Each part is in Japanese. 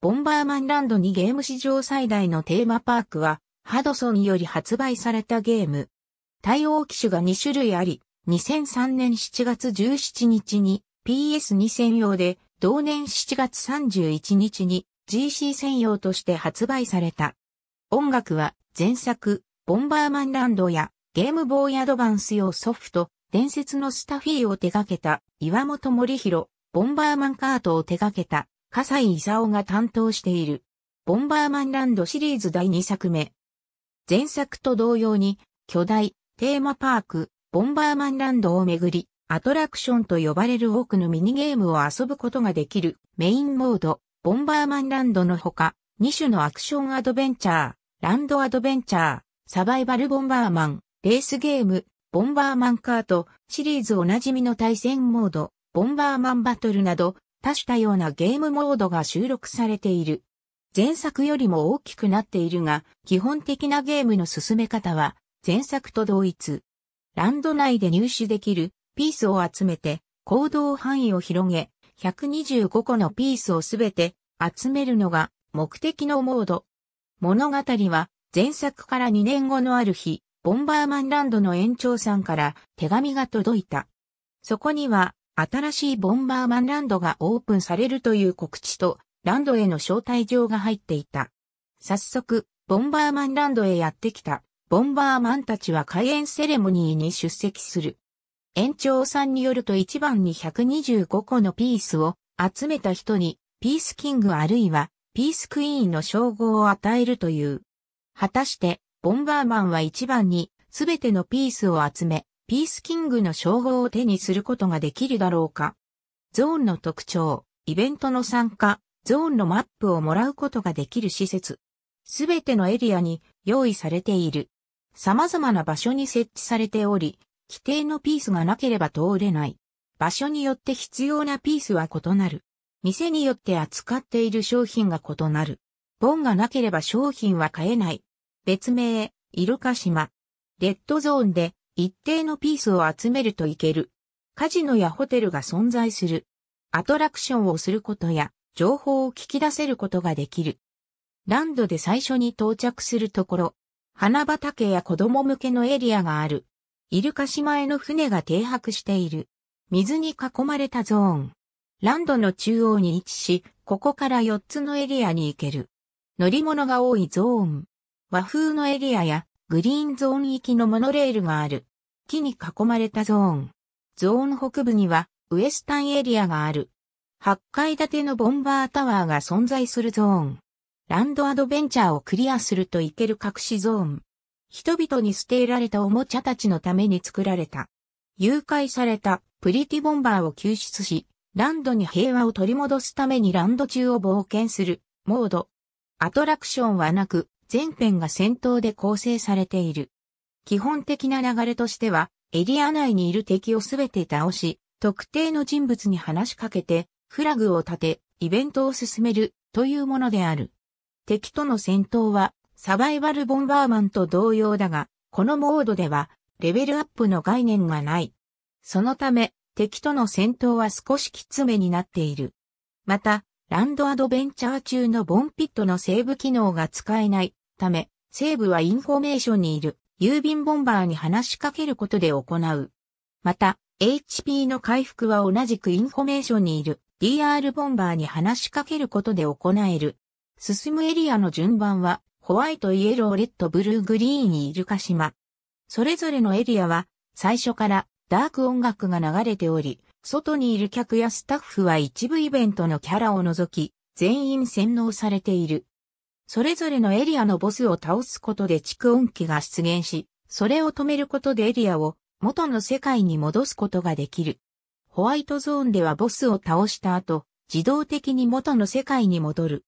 ボンバーマンランドにゲーム史上最大のテーマパークは、ハドソンより発売されたゲーム。対応機種が2種類あり、2003年7月17日に PS2 専用で、同年7月31日に GC 専用として発売された。音楽は前作、ボンバーマンランドやゲームボーイアドバンス用ソフト、伝説のスタフィーを手掛けた岩本森弘、ボンバーマンカートを手掛けた笠井勲が担当している、ボンバーマンランドシリーズ第2作目。前作と同様に、巨大、テーマパーク、ボンバーマンランドをめぐり、アトラクションと呼ばれる多くのミニゲームを遊ぶことができるメインモード、ボンバーマンランドのほか、2種のアクションアドベンチャー、ランドアドベンチャー、サバイバルボンバーマン、レースゲーム、ボンバーマンカート、シリーズおなじみの対戦モード、ボンバーマンバトルなど、多種多様なゲームモードが収録されている。前作よりも大きくなっているが、基本的なゲームの進め方は前作と同一。ランド内で入手できるピースを集めて行動範囲を広げ、125個のピースをすべて集めるのが目的のモード。物語は前作から2年後のある日、ボンバーマンランドの園長さんから手紙が届いた。そこには新しいボンバーマンランドがオープンされるという告知と、ランドへの招待状が入っていた。早速、ボンバーマンランドへやってきた、ボンバーマンたちは開園セレモニーに出席する。園長さんによると1番に125個のピースを集めた人に、ピースキングあるいは、ピースクイーンの称号を与えるという。果たして、ボンバーマンは1番に、すべてのピースを集め、ピースキングの称号を手にすることができるだろうか。ゾーンの特徴、イベントの参加、ゾーンのマップをもらうことができる施設。すべてのエリアに用意されている。様々な場所に設置されており、規定のピースがなければ通れない。場所によって必要なピースは異なる。店によって扱っている商品が異なる。ボンがなければ商品は買えない。別名、イルカ島。レッドゾーンで一定のピースを集めるといける。カジノやホテルが存在する。アトラクションをすることや、情報を聞き出せることができる。ランドで最初に到着するところ、花畑や子供向けのエリアがある。イルカ島への船が停泊している。水に囲まれたゾーン。ランドの中央に位置し、ここから4つのエリアに行ける。乗り物が多いゾーン。和風のエリアやグリーンゾーン行きのモノレールがある。木に囲まれたゾーン。ゾーン北部にはウエスタンエリアがある。8階建てのボンバータワーが存在するゾーン。ランドアドベンチャーをクリアするといける隠しゾーン。人々に捨てられたおもちゃたちのために作られた。誘拐されたプリティボンバーを救出し、ランドに平和を取り戻すためにランド中を冒険するモード。アトラクションはなく、全編が戦闘で構成されている。基本的な流れとしては、エリア内にいる敵をすべて倒し、特定の人物に話しかけて、フラグを立て、イベントを進めるというものである。敵との戦闘は、サバイバルボンバーマンと同様だが、このモードでは、レベルアップの概念がない。そのため、敵との戦闘は少しきつめになっている。また、ランドアドベンチャー中のボンピットのセーブ機能が使えないため、セーブはインフォメーションにいる郵便ボンバーに話しかけることで行う。また、HP の回復は同じくインフォメーションにいる DR ボンバーに話しかけることで行える。進むエリアの順番は、ホワイト、イエロー、レッド、ブルー、グリーンにイルカ島。それぞれのエリアは、最初からダーク音楽が流れており、外にいる客やスタッフは一部イベントのキャラを除き、全員洗脳されている。それぞれのエリアのボスを倒すことで蓄音機が出現し、それを止めることでエリアを元の世界に戻すことができる。ホワイトゾーンではボスを倒した後、自動的に元の世界に戻る。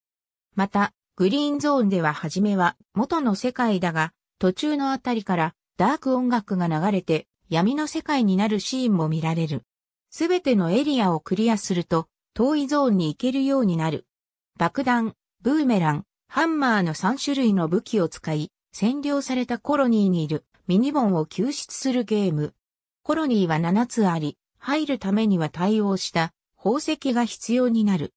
また、グリーンゾーンでは初めは元の世界だが、途中のあたりからダーク音楽が流れて闇の世界になるシーンも見られる。すべてのエリアをクリアすると、遠いゾーンに行けるようになる。爆弾、ブーメラン、ハンマーの3種類の武器を使い、占領されたコロニーにいるミニボンを救出するゲーム。コロニーは7つあり、入るためには対応した宝石が必要になる。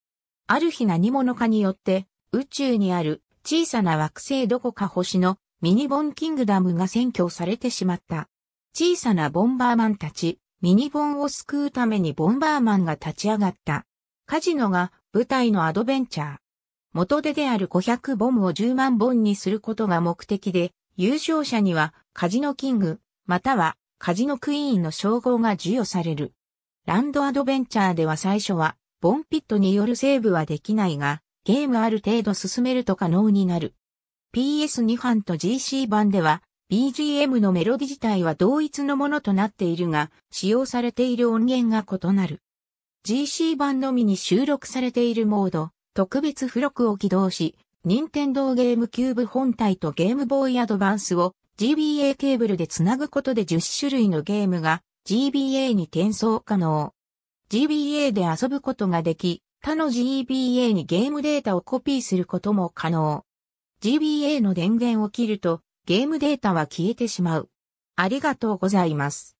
ある日何者かによって宇宙にある小さな惑星どこか星のミニボンキングダムが占拠されてしまった。小さなボンバーマンたち、ミニボンを救うためにボンバーマンが立ち上がった。カジノが舞台のアドベンチャー。元手である500ボムを10万ンにすることが目的で、優勝者にはカジノキング、またはカジノクイーンの称号が授与される。ランドアドベンチャーでは最初は、ボンピットによるセーブはできないが、ゲームある程度進めると可能になる。PS2 版と GC 版では、BGM のメロディ自体は同一のものとなっているが、使用されている音源が異なる。GC 版のみに収録されているモード、特別付録を起動し、任天堂ゲームキューブ本体とゲームボーイアドバンスを GBA ケーブルでつなぐことで10種類のゲームが GBA に転送可能。GBA で遊ぶことができ、他の GBA にゲームデータをコピーすることも可能。GBA の電源を切るとゲームデータは消えてしまう。ありがとうございます。